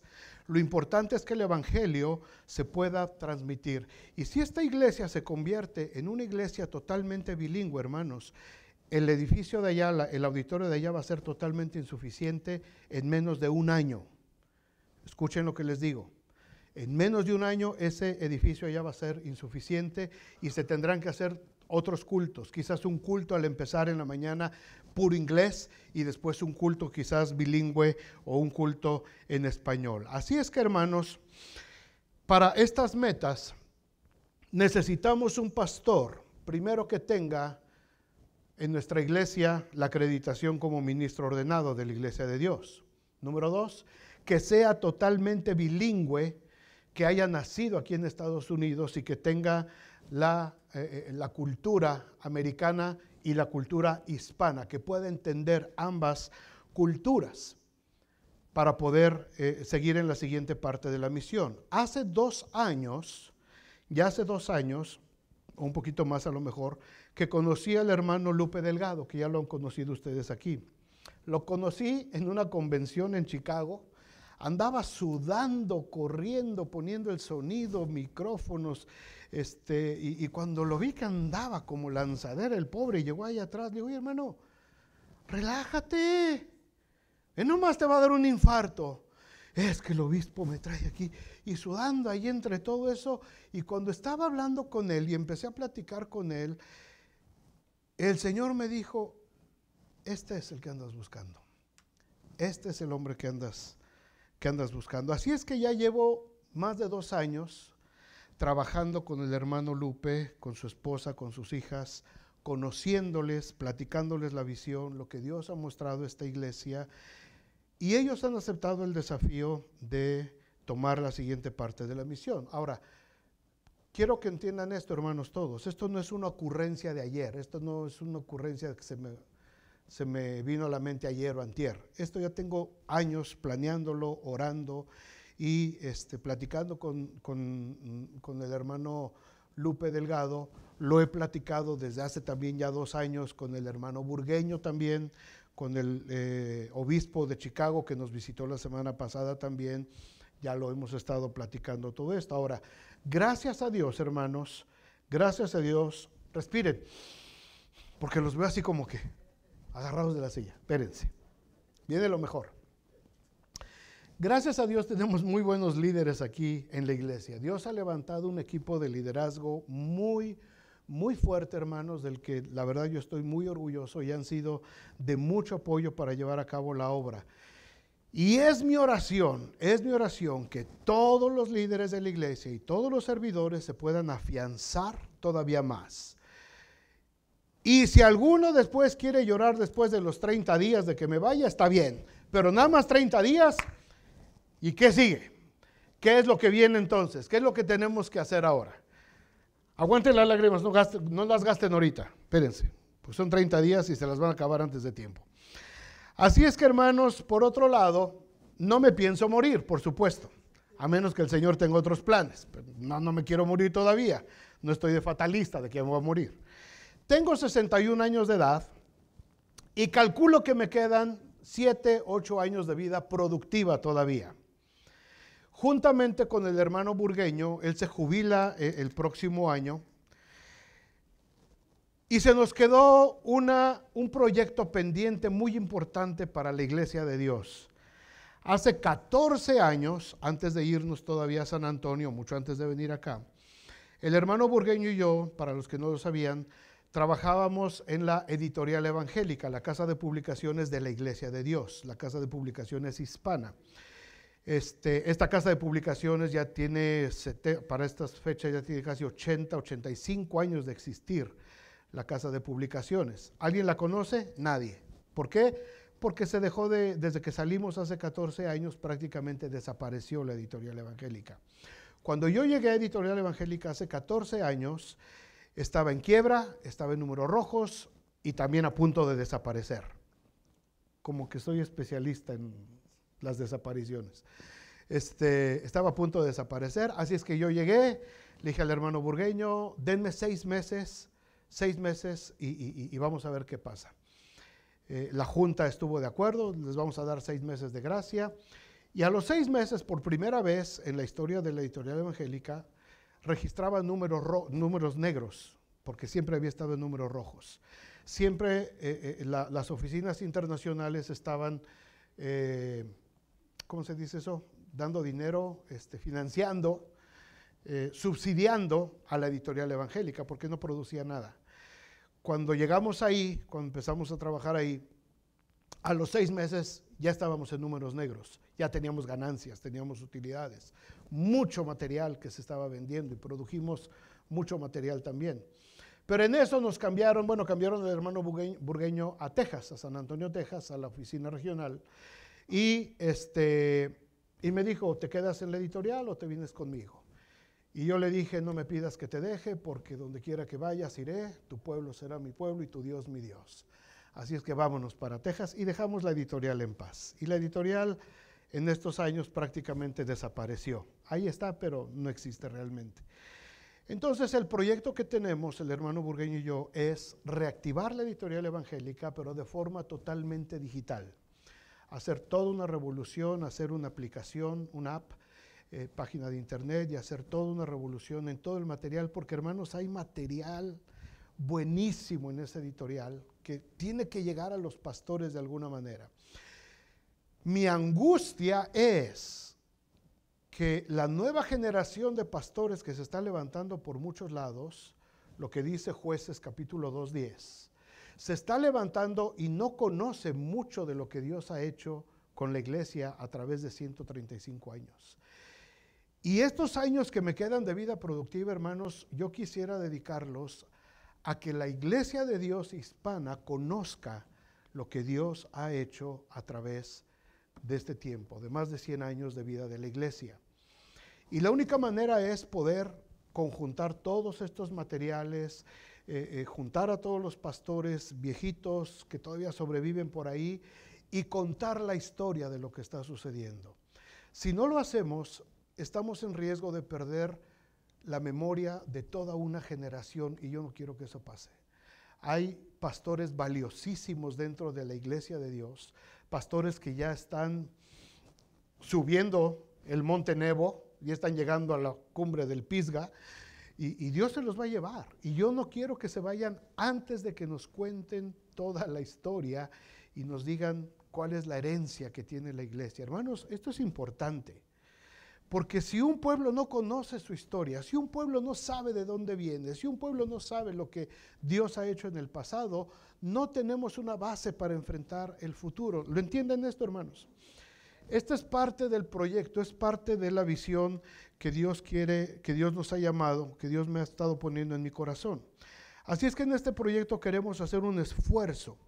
lo importante es que el Evangelio se pueda transmitir. Y si esta iglesia se convierte en una iglesia totalmente bilingüe, hermanos, el edificio de allá, el auditorio de allá va a ser totalmente insuficiente en menos de un año. Escuchen lo que les digo. En menos de un año ese edificio allá va a ser insuficiente y se tendrán que hacer otros cultos, quizás un culto al empezar en la mañana puro inglés y después un culto quizás bilingüe o un culto en español. Así es que hermanos, para estas metas necesitamos un pastor, primero que tenga en nuestra iglesia la acreditación como ministro ordenado de la iglesia de Dios. Número dos, que sea totalmente bilingüe, que haya nacido aquí en Estados Unidos y que tenga eh, eh, la, cultura americana y la cultura hispana, que pueda entender ambas culturas para poder eh, seguir en la siguiente parte de la misión. Hace dos años, ya hace dos años, un poquito más a lo mejor, que conocí al hermano Lupe Delgado, que ya lo han conocido ustedes aquí. Lo conocí en una convención en Chicago andaba sudando, corriendo, poniendo el sonido, micrófonos, este, y, cuando lo vi que andaba como lanzadera, el pobre llegó ahí atrás, le digo, oye hermano, relájate, eh, no nomás te va a dar un infarto. Es que el obispo me trae aquí y sudando ahí entre todo eso, y cuando estaba hablando con él y empecé a platicar con él, el Señor me dijo, este es el que andas buscando. Este es el hombre que andas que andas buscando. Así es que ya llevo más de dos años trabajando con el hermano Lupe, con su esposa, con sus hijas, conociéndoles, platicándoles la visión, lo que Dios ha mostrado a esta iglesia. Y ellos han aceptado el desafío de tomar la siguiente parte de la misión. Ahora, quiero que entiendan esto, hermanos todos. Esto no es una ocurrencia de ayer, esto no es una ocurrencia que se me se me vino a la mente ayer o antier. Esto ya tengo años planeándolo, orando y este, platicando con, el hermano Lupe Delgado. Lo he platicado desde hace también ya dos años con el hermano Burgueño también, con el eh, obispo de Chicago que nos visitó la semana pasada también. Ya lo hemos estado platicando todo esto. Ahora, gracias a Dios, hermanos, gracias a Dios, respiren, porque los veo así como que, agarrados de la silla, espérense. Viene lo mejor. Gracias a Dios tenemos muy buenos líderes aquí en la iglesia. Dios ha levantado un equipo de liderazgo muy, muy fuerte, hermanos, del que la verdad yo estoy muy orgulloso y han sido de mucho apoyo para llevar a cabo la obra. Y es mi oración, es mi oración que todos los líderes de la iglesia y todos los servidores se puedan afianzar todavía más y si alguno después quiere llorar después de los 30 días de que me vaya, está bien. Pero nada más 30 días. ¿Y qué sigue? ¿Qué es lo que viene entonces? ¿Qué es lo que tenemos que hacer ahora? Aguanten las lágrimas, no, las gasten ahorita. Espérense, pues son 30 días y se las van a acabar antes de tiempo. Así es que hermanos, por otro lado, no me pienso morir, por supuesto, a menos que el Señor tenga otros planes. no, no me quiero morir todavía. No estoy de fatalista de que me voy a morir tengo 61 años de edad y calculo que me quedan 7, 8 años de vida productiva todavía. Juntamente con el hermano burgueño, él se jubila eh, el próximo año. Y se nos quedó una, un proyecto pendiente muy importante para la iglesia de Dios. Hace 14 años, antes de irnos todavía a San Antonio, mucho antes de venir acá, el hermano burgueño y yo, para los que no lo sabían, trabajábamos en la editorial evangélica, la casa de publicaciones de la Iglesia de Dios, la casa de publicaciones hispana. Este, esta casa de publicaciones ya tiene, para estas fechas ya tiene casi 80, 85 años de existir, la casa de publicaciones. ¿Alguien la conoce? Nadie. ¿Por qué? Porque se dejó de, desde que salimos hace 14 años prácticamente desapareció la editorial evangélica. Cuando yo llegué a Editorial Evangélica hace 14 años, estaba en quiebra, estaba en números rojos y también a punto de desaparecer. Como que soy especialista en las desapariciones. Este, estaba a punto de desaparecer, así es que yo llegué, le dije al hermano burgueño, denme seis meses, seis meses y, vamos a ver qué pasa. Eh, la Junta estuvo de acuerdo, les vamos a dar seis meses de gracia. Y a los seis meses, por primera vez en la historia de la editorial evangélica, registraba números, números negros, porque siempre había estado en números rojos. Siempre eh, eh, las oficinas internacionales estaban, eh, ¿cómo se dice eso? Dando dinero, este, financiando, subsidiando a la editorial evangélica, porque no producía nada. Cuando llegamos ahí, cuando empezamos a trabajar ahí, a los seis meses ya estábamos en números negros, ya teníamos ganancias, teníamos utilidades, mucho material que se estaba vendiendo y produjimos mucho material también. Pero en eso nos cambiaron, bueno, cambiaron el hermano burgueño a Texas, a San Antonio, Texas, a la oficina regional. Y, este, y me dijo, ¿te quedas en la editorial o te vienes conmigo? Y yo le dije, no me pidas que te deje, porque donde quiera que vayas iré, tu pueblo será mi pueblo y tu Dios mi Dios. Así es que vámonos para Texas y dejamos la editorial en paz. Y la editorial en estos años prácticamente desapareció ahí está, pero no existe realmente. Entonces, el proyecto que tenemos, el hermano Burgueño y yo, es reactivar la editorial evangélica, pero de forma totalmente digital. Hacer toda una revolución, hacer una aplicación, una app, eh, página de internet y hacer toda una revolución en todo el material, porque hermanos, hay material buenísimo en esa editorial que tiene que llegar a los pastores de alguna manera. Mi angustia es que la nueva generación de pastores que se está levantando por muchos lados, lo que dice jueces capítulo 2.10, se está levantando y no conoce mucho de lo que Dios ha hecho con la iglesia a través de 135 años. Y estos años que me quedan de vida productiva, hermanos, yo quisiera dedicarlos a que la iglesia de Dios hispana conozca lo que Dios ha hecho a través de de este tiempo, de más de 100 años de vida de la iglesia. Y la única manera es poder conjuntar todos estos materiales, eh, eh, juntar a todos los pastores viejitos que todavía sobreviven por ahí y contar la historia de lo que está sucediendo. Si no lo hacemos, estamos en riesgo de perder la memoria de toda una generación y yo no quiero que eso pase. Hay pastores valiosísimos dentro de la iglesia de Dios, pastores que ya están subiendo el monte Nebo, y están llegando a la cumbre del Pisga, y, y, Dios se los va a llevar. Y yo no quiero que se vayan antes de que nos cuenten toda la historia y nos digan cuál es la herencia que tiene la iglesia. Hermanos, esto es importante. Porque si un pueblo no conoce su historia, si un pueblo no sabe de dónde viene, si un pueblo no sabe lo que Dios ha hecho en el pasado, no tenemos una base para enfrentar el futuro. ¿Lo entienden esto, hermanos? Esta es parte del proyecto, es parte de la visión que Dios quiere, que Dios nos ha llamado, que Dios me ha estado poniendo en mi corazón. Así es que en este proyecto queremos hacer un esfuerzo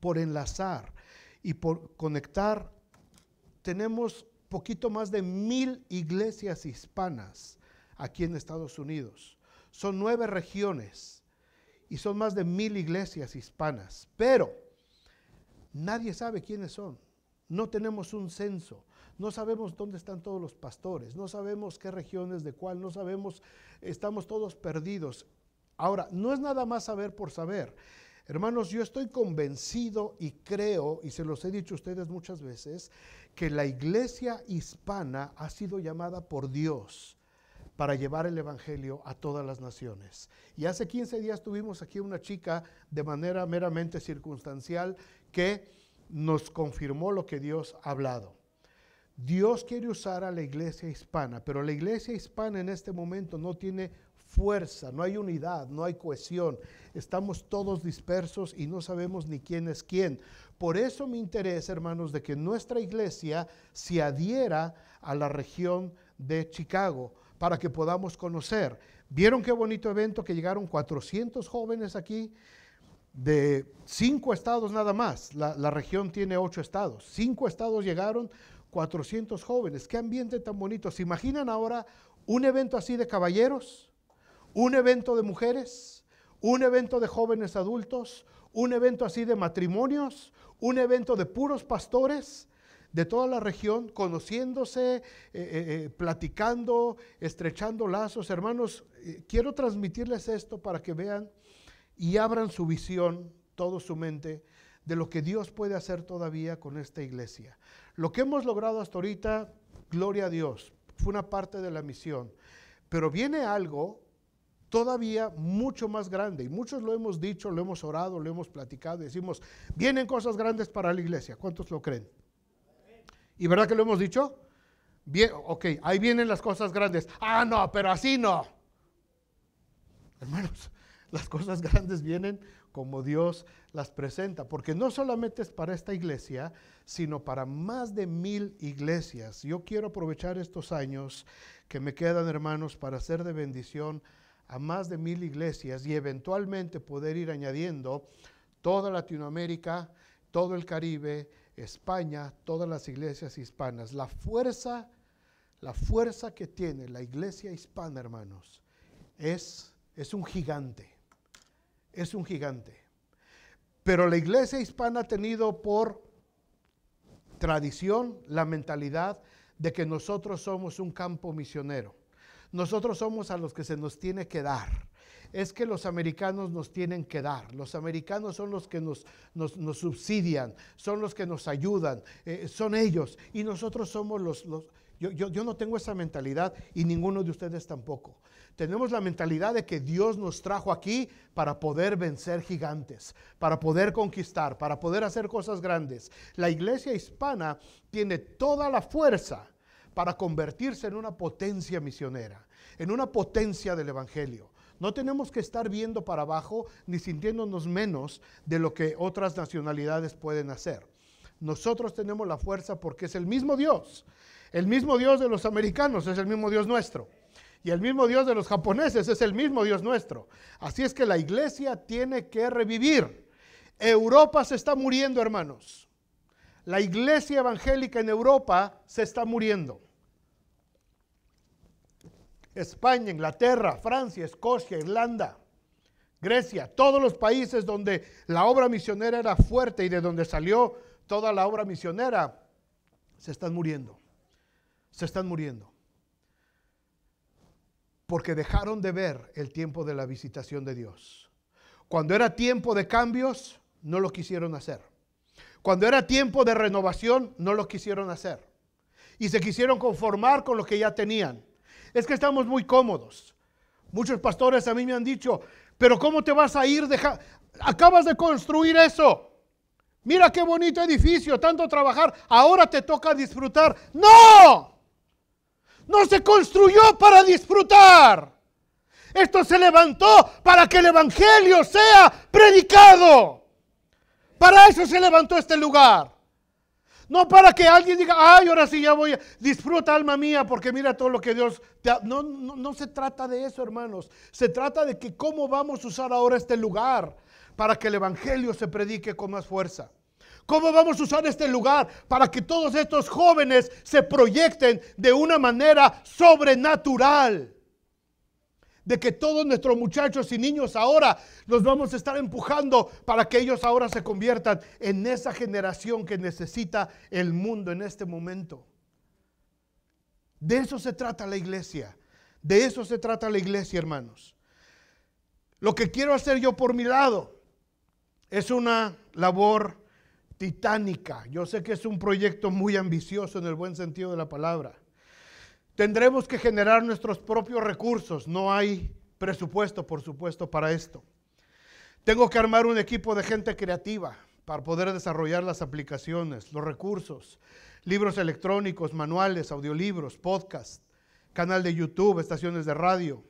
por enlazar y por conectar. Tenemos poquito más de mil iglesias hispanas aquí en Estados Unidos. Son nueve regiones y son más de mil iglesias hispanas. Pero nadie sabe quiénes son. No tenemos un censo. No sabemos dónde están todos los pastores. No sabemos qué regiones de cuál. No sabemos. Estamos todos perdidos. Ahora, no es nada más saber por saber. Hermanos, yo estoy convencido y creo, y se los he dicho a ustedes muchas veces, que la iglesia hispana ha sido llamada por Dios para llevar el Evangelio a todas las naciones. Y hace 15 días tuvimos aquí una chica de manera meramente circunstancial que nos confirmó lo que Dios ha hablado. Dios quiere usar a la iglesia hispana, pero la iglesia hispana en este momento no tiene fuerza, no hay unidad, no hay cohesión. Estamos todos dispersos y no sabemos ni quién es quién. Por eso me interesa, hermanos, de que nuestra iglesia se adhiera a la región de Chicago para que podamos conocer. ¿Vieron qué bonito evento que llegaron 400 jóvenes aquí? de cinco estados nada más. La, región tiene ocho estados. Cinco estados llegaron, 400 jóvenes. Qué ambiente tan bonito. ¿Se imaginan ahora un evento así de caballeros? un evento de mujeres, un evento de jóvenes adultos, un evento así de matrimonios, un evento de puros pastores de toda la región, conociéndose, eh, eh, eh, platicando, estrechando lazos. Hermanos, quiero transmitirles esto para que vean y abran su visión, toda su mente, de lo que Dios puede hacer todavía con esta iglesia. Lo que hemos logrado hasta ahorita, gloria a Dios, fue una parte de la misión. Pero viene algo todavía mucho más grande. Y muchos lo hemos dicho, lo hemos orado, lo hemos platicado. Decimos, vienen cosas grandes para la iglesia. ¿Cuántos lo creen? ¿Y verdad que lo hemos dicho? Bien, ok, ahí vienen las cosas grandes. Ah, no, pero así no. Hermanos, las cosas grandes vienen como Dios las presenta, porque no solamente es para esta iglesia, sino para más de mil iglesias. Yo quiero aprovechar estos años que me quedan, hermanos, para ser de bendición a más de mil iglesias y eventualmente poder ir añadiendo toda Latinoamérica, todo el Caribe, España, todas las iglesias hispanas. La fuerza, la fuerza que tiene la iglesia hispana, hermanos, es, es un gigante, es un gigante. Pero la iglesia hispana ha tenido por tradición la mentalidad de que nosotros somos un campo misionero. Nosotros somos a los que se nos tiene que dar. Es que los americanos nos tienen que dar. Los americanos son los que nos, nos, nos subsidian, son los que nos ayudan, eh, son ellos. Y nosotros somos los... los yo, yo, yo no tengo esa mentalidad y ninguno de ustedes tampoco. Tenemos la mentalidad de que Dios nos trajo aquí para poder vencer gigantes, para poder conquistar, para poder hacer cosas grandes. La iglesia hispana tiene toda la fuerza para convertirse en una potencia misionera, en una potencia del Evangelio. No tenemos que estar viendo para abajo ni sintiéndonos menos de lo que otras nacionalidades pueden hacer. Nosotros tenemos la fuerza porque es el mismo Dios. El mismo Dios de los americanos es el mismo Dios nuestro. Y el mismo Dios de los japoneses es el mismo Dios nuestro. Así es que la iglesia tiene que revivir. Europa se está muriendo, hermanos. La iglesia evangélica en Europa se está muriendo. España, Inglaterra, Francia, Escocia, Irlanda, Grecia, todos los países donde la obra misionera era fuerte y de donde salió toda la obra misionera, se están muriendo. Se están muriendo. Porque dejaron de ver el tiempo de la visitación de Dios. Cuando era tiempo de cambios, no lo quisieron hacer. Cuando era tiempo de renovación, no lo quisieron hacer. Y se quisieron conformar con lo que ya tenían es que estamos muy cómodos. Muchos pastores a mí me han dicho, pero ¿cómo te vas a ir? Deja... Acabas de construir eso. Mira qué bonito edificio, tanto trabajar, ahora te toca disfrutar. No, no se construyó para disfrutar. Esto se levantó para que el Evangelio sea predicado. Para eso se levantó este lugar. No para que alguien diga, ay, ahora sí ya voy, disfruta alma mía, porque mira todo lo que Dios te ha... no, no, no se trata de eso, hermanos. Se trata de que cómo vamos a usar ahora este lugar para que el Evangelio se predique con más fuerza. ¿Cómo vamos a usar este lugar para que todos estos jóvenes se proyecten de una manera sobrenatural? de que todos nuestros muchachos y niños ahora los vamos a estar empujando para que ellos ahora se conviertan en esa generación que necesita el mundo en este momento. De eso se trata la iglesia. De eso se trata la iglesia, hermanos. Lo que quiero hacer yo por mi lado es una labor titánica. Yo sé que es un proyecto muy ambicioso en el buen sentido de la palabra. Tendremos que generar nuestros propios recursos. No hay presupuesto, por supuesto, para esto. Tengo que armar un equipo de gente creativa para poder desarrollar las aplicaciones, los recursos, libros electrónicos, manuales, audiolibros, podcast, canal de YouTube, estaciones de radio.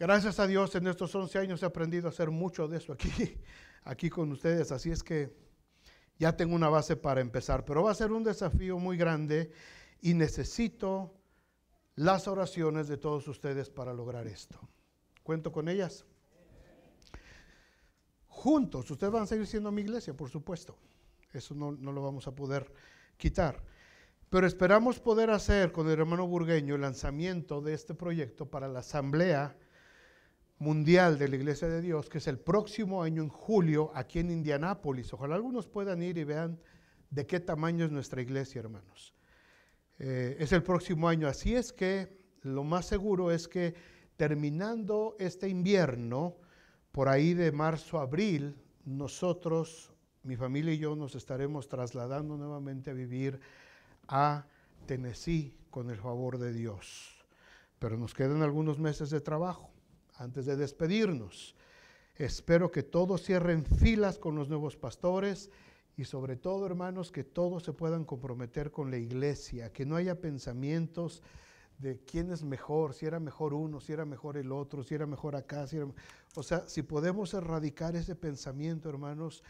Gracias a Dios, en estos 11 años he aprendido a hacer mucho de eso aquí, aquí con ustedes. Así es que ya tengo una base para empezar, pero va a ser un desafío muy grande y necesito las oraciones de todos ustedes para lograr esto. ¿Cuento con ellas? Juntos, ustedes van a seguir siendo mi iglesia, por supuesto. Eso no, no lo vamos a poder quitar. Pero esperamos poder hacer con el hermano burgueño el lanzamiento de este proyecto para la Asamblea Mundial de la Iglesia de Dios, que es el próximo año en julio aquí en Indianápolis. Ojalá algunos puedan ir y vean de qué tamaño es nuestra iglesia, hermanos. Eh, es el próximo año. Así es que lo más seguro es que terminando este invierno, por ahí de marzo, abril, nosotros, mi familia y yo, nos estaremos trasladando nuevamente a vivir a Tennessee con el favor de Dios. Pero nos quedan algunos meses de trabajo antes de despedirnos. Espero que todos cierren filas con los nuevos pastores y sobre todo, hermanos, que todos se puedan comprometer con la iglesia, que no haya pensamientos de quién es mejor, si era mejor uno, si era mejor el otro, si era mejor acá, si O sea, si podemos erradicar ese pensamiento, hermanos,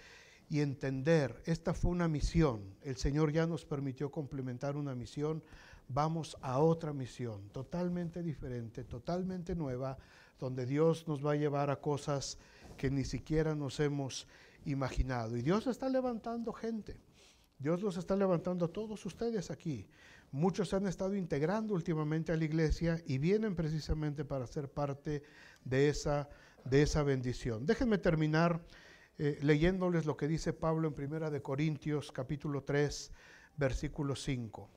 y entender, esta fue una misión, el Señor ya nos permitió complementar una misión, vamos a otra misión totalmente diferente, totalmente nueva, donde Dios nos va a llevar a cosas que ni siquiera nos hemos imaginado. Y Dios está levantando gente. Dios los está levantando a todos ustedes aquí. Muchos se han estado integrando últimamente a la iglesia y vienen precisamente para ser parte de esa, de esa bendición. Déjenme terminar eh, leyéndoles lo que dice Pablo en Primera de Corintios capítulo 3, versículo 5.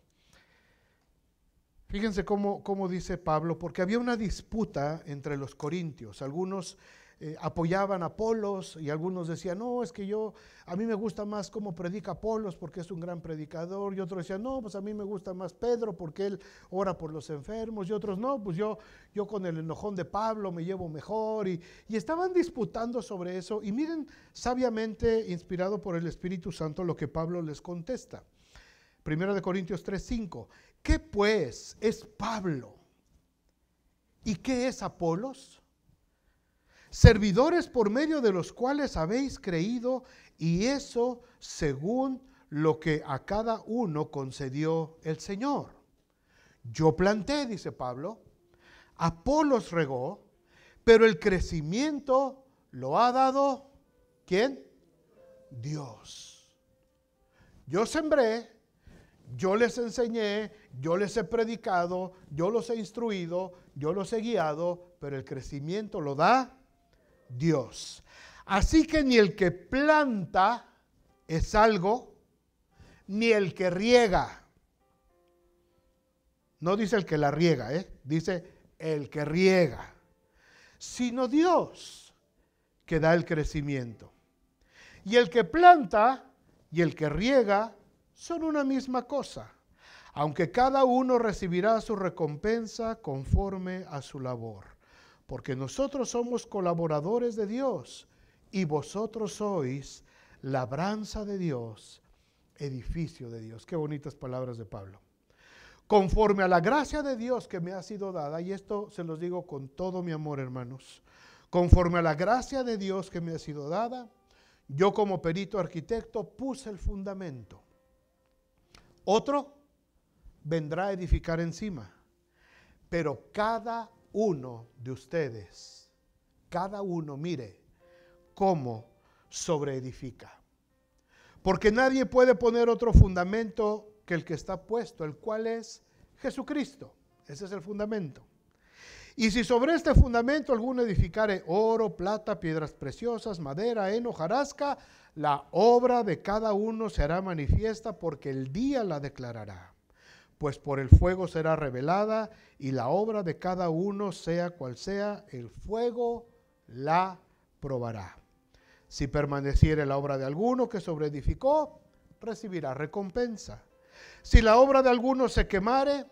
Fíjense cómo, cómo dice Pablo, porque había una disputa entre los corintios. Algunos eh, apoyaban a Polos y algunos decían, no, es que yo, a mí me gusta más cómo predica Polos porque es un gran predicador. Y otros decían, no, pues a mí me gusta más Pedro porque él ora por los enfermos. Y otros, no, pues yo, yo con el enojón de Pablo me llevo mejor. Y, y estaban disputando sobre eso. Y miren sabiamente, inspirado por el Espíritu Santo, lo que Pablo les contesta. Primero de Corintios 3:5. ¿Qué pues es Pablo? ¿Y qué es Apolos? servidores por medio de los cuales habéis creído, y eso según lo que a cada uno concedió el Señor. Yo planté, dice Pablo, Apolos regó, pero el crecimiento lo ha dado ¿quién? Dios. Yo sembré, yo les enseñé, yo les he predicado, yo los he instruido, yo los he guiado, pero el crecimiento lo da Dios. Así que ni el que planta es algo, ni el que riega. No dice el que la riega, ¿eh? dice el que riega, sino Dios que da el crecimiento. Y el que planta y el que riega son una misma cosa, aunque cada uno recibirá su recompensa conforme a su labor porque nosotros somos colaboradores de Dios y vosotros sois labranza de Dios, edificio de Dios. Qué bonitas palabras de Pablo. Conforme a la gracia de Dios que me ha sido dada, y esto se los digo con todo mi amor, hermanos, conforme a la gracia de Dios que me ha sido dada, yo como perito arquitecto puse el fundamento. Otro vendrá a edificar encima, pero cada uno de ustedes, cada uno, mire, cómo sobreedifica. Porque nadie puede poner otro fundamento que el que está puesto, el cual es Jesucristo. Ese es el fundamento. Y si sobre este fundamento alguno edificare oro, plata, piedras preciosas, madera, heno, jarasca, la obra de cada uno será manifiesta porque el día la declarará pues por el fuego será revelada y la obra de cada uno, sea cual sea, el fuego la probará. Si permaneciere la obra de alguno que sobreedificó, recibirá recompensa. Si la obra de alguno se quemare,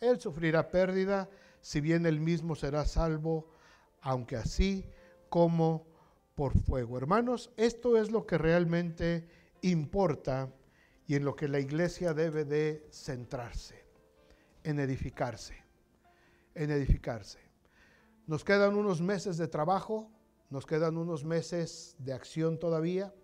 él sufrirá pérdida, si bien él mismo será salvo, aunque así como por fuego. Hermanos, esto es lo que realmente importa y en lo que la iglesia debe de centrarse, en edificarse, en edificarse. Nos quedan unos meses de trabajo, nos quedan unos meses de acción todavía.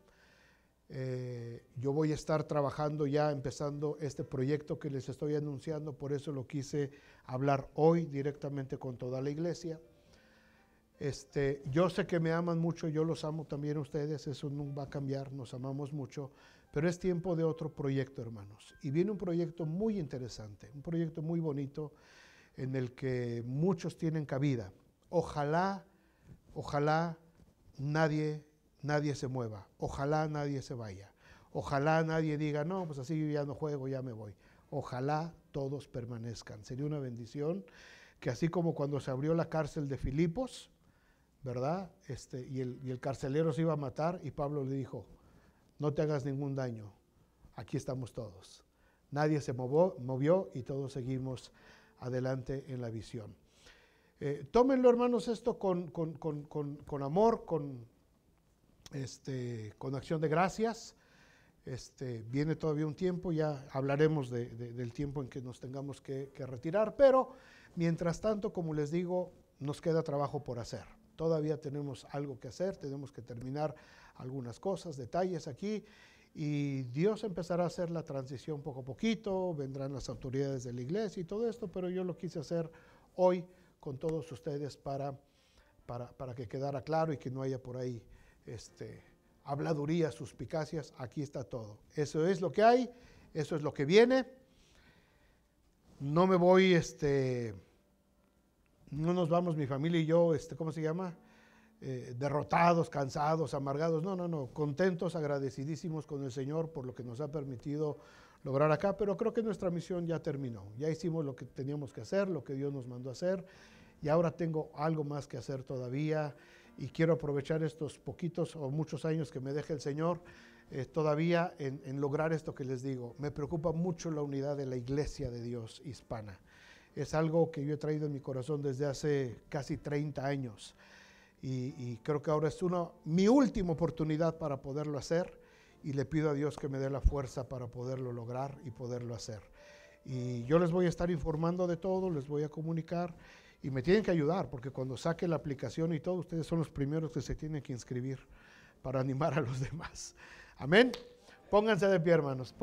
Eh, yo voy a estar trabajando ya, empezando este proyecto que les estoy anunciando, por eso lo quise hablar hoy directamente con toda la iglesia. Este, yo sé que me aman mucho, yo los amo también ustedes, eso no va a cambiar, nos amamos mucho, pero es tiempo de otro proyecto, hermanos. Y viene un proyecto muy interesante, un proyecto muy bonito en el que muchos tienen cabida. Ojalá, ojalá nadie, nadie se mueva, ojalá nadie se vaya, ojalá nadie diga, no, pues así ya no juego, ya me voy. Ojalá todos permanezcan. Sería una bendición que así como cuando se abrió la cárcel de Filipos, ¿verdad? Este, y el carcelero se iba a matar y Pablo le dijo, no te hagas ningún daño, aquí estamos todos. Nadie se movió, y todos seguimos adelante en la visión. Eh, tómenlo, hermanos, esto con, amor, este, con, acción de gracias. Este, viene todavía un tiempo, ya hablaremos del tiempo en que nos tengamos que, que, retirar, pero mientras tanto, como les digo, nos queda trabajo por hacer. Todavía tenemos algo que hacer, tenemos que terminar algunas cosas, detalles aquí, y Dios empezará a hacer la transición poco a poquito, vendrán las autoridades de la iglesia y todo esto, pero yo lo quise hacer hoy con todos ustedes para, para, que quedara claro y que no haya por ahí este, habladurías, suspicacias, aquí está todo. Eso es lo que hay, eso es lo que viene. No me voy, este, no nos vamos mi familia y yo, este, ¿cómo se llama? Eh, derrotados, cansados, amargados. No, no, no. Contentos, agradecidísimos con el Señor por lo que nos ha permitido lograr acá. Pero creo que nuestra misión ya terminó. Ya hicimos lo que teníamos que hacer, lo que Dios nos mandó hacer. Y ahora tengo algo más que hacer todavía. Y quiero aprovechar estos poquitos o muchos años que me deje el Señor eh, todavía en, en lograr esto que les digo. Me preocupa mucho la unidad de la iglesia de Dios hispana. Es algo que yo he traído en mi corazón desde hace casi 30 años. Y, creo que ahora es una, mi última oportunidad para poderlo hacer y le pido a Dios que me dé la fuerza para poderlo lograr y poderlo hacer. Y yo les voy a estar informando de todo, les voy a comunicar y me tienen que ayudar porque cuando saque la aplicación y todo, ustedes son los primeros que se tienen que inscribir para animar a los demás. Amén. Pónganse de pie, hermanos.